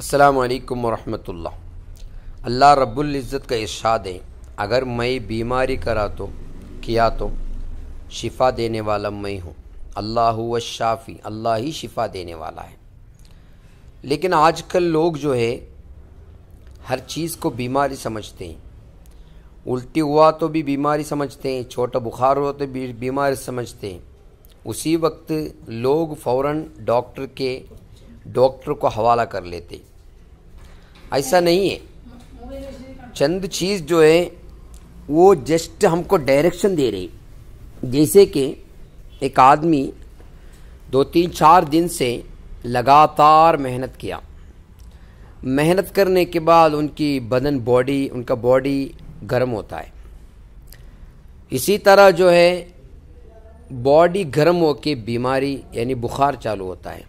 असलकम वरहमल अल्लाह रब्ज़त का इर्शाद है अगर मैं बीमारी करा तो किया तो शिफा देने वाला मैं हूँ अल्लाह शाफ़ी अल्लाह ही शिफा देने वाला है लेकिन आजकल लोग जो है हर चीज़ को बीमारी समझते हैं उल्टी हुआ तो भी बीमारी समझते हैं छोटा बुखार हुआ तो भी बीमारी समझते हैं उसी वक्त लोग फौरन डॉक्टर के डॉक्टर को हवाला कर लेते ऐसा नहीं है चंद चीज़ जो है वो जस्ट हमको डायरेक्शन दे रही जैसे कि एक आदमी दो तीन चार दिन से लगातार मेहनत किया मेहनत करने के बाद उनकी बदन बॉडी उनका बॉडी गर्म होता है इसी तरह जो है बॉडी गर्म होकर बीमारी यानी बुखार चालू होता है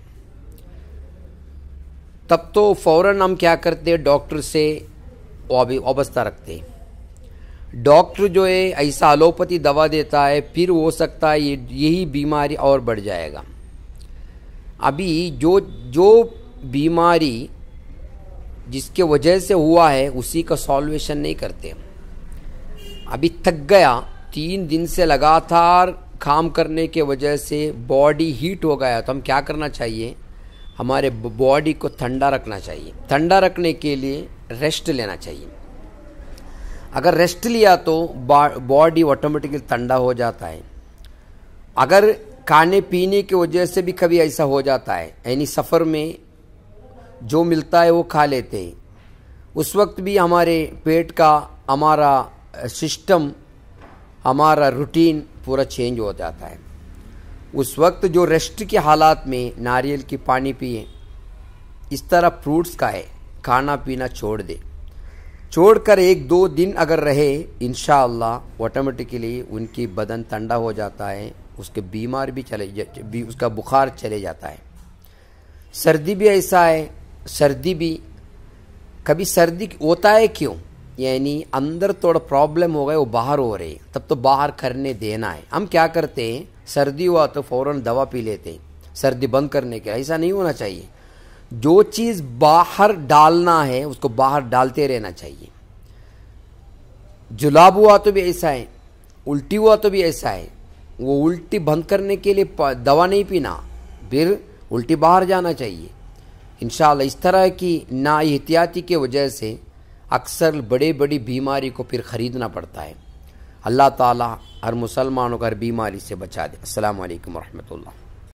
तब तो फ़ौरन हम क्या करते हैं डॉक्टर से अवस्था रखते हैं डॉक्टर जो है ऐसा एलोपैथी दवा देता है फिर हो सकता है ये यही बीमारी और बढ़ जाएगा अभी जो जो बीमारी जिसके वजह से हुआ है उसी का सॉल्वेशन नहीं करते अभी थक गया तीन दिन से लगातार काम करने के वजह से बॉडी हीट हो गया तो हम क्या करना चाहिए हमारे बॉडी को ठंडा रखना चाहिए ठंडा रखने के लिए रेस्ट लेना चाहिए अगर रेस्ट लिया तो बॉडी ऑटोमेटिकली ठंडा हो जाता है अगर खाने पीने की वजह से भी कभी ऐसा हो जाता है यानी सफ़र में जो मिलता है वो खा लेते हैं उस वक्त भी हमारे पेट का हमारा सिस्टम हमारा रूटीन पूरा चेंज हो जाता है उस वक्त जो रेस्ट के हालात में नारियल की पानी पिए इस तरह फ्रूट्स का है खाना पीना छोड़ दे छोड़ कर एक दो दिन अगर रहे इन ऑटोमेटिकली उनकी बदन ठंडा हो जाता है उसके बीमार भी चले भी उसका बुखार चले जाता है सर्दी भी ऐसा है सर्दी भी कभी सर्दी होता है क्यों यानी अंदर थोड़ा प्रॉब्लम हो गए वो बाहर हो रही तब तो बाहर करने देना है हम क्या करते हैं सर्दी हुआ तो फ़ौरन दवा पी लेते हैं सर्दी बंद करने के ऐसा नहीं होना चाहिए जो चीज़ बाहर डालना है उसको बाहर डालते रहना चाहिए जुलाब हुआ तो भी ऐसा है उल्टी हुआ तो भी ऐसा है वो उल्टी बंद करने के लिए दवा नहीं पीना फिर उल्टी बाहर जाना चाहिए इन इस तरह की ना एहतियाती के वजह से अक्सर बड़े बड़ी बीमारी को फिर ख़रीदना पड़ता है अल्लाह ताला हर मुसलमानों को हर बीमारी से बचा दे अल्लाम वरहमल